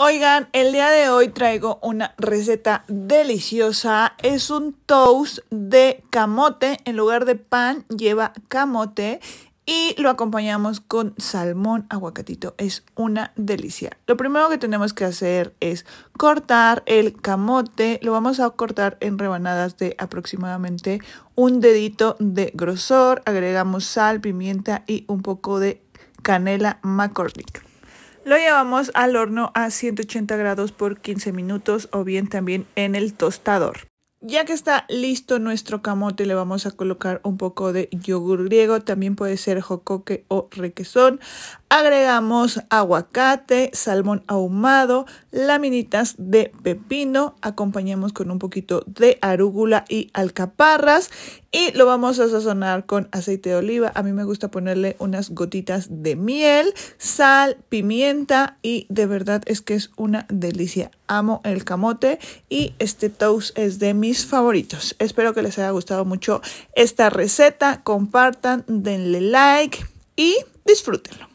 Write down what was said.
Oigan, el día de hoy traigo una receta deliciosa. Es un toast de camote. En lugar de pan lleva camote y lo acompañamos con salmón aguacatito. Es una delicia. Lo primero que tenemos que hacer es cortar el camote. Lo vamos a cortar en rebanadas de aproximadamente un dedito de grosor. Agregamos sal, pimienta y un poco de canela McCormick. Lo llevamos al horno a 180 grados por 15 minutos o bien también en el tostador. Ya que está listo nuestro camote, le vamos a colocar un poco de yogur griego, también puede ser jocoque o requesón. Agregamos aguacate, salmón ahumado, laminitas de pepino, acompañamos con un poquito de arúgula y alcaparras y lo vamos a sazonar con aceite de oliva. A mí me gusta ponerle unas gotitas de miel, sal, pimienta y de verdad es que es una delicia. Amo el camote y este toast es de mis favoritos. Espero que les haya gustado mucho esta receta, compartan, denle like y disfrútenlo.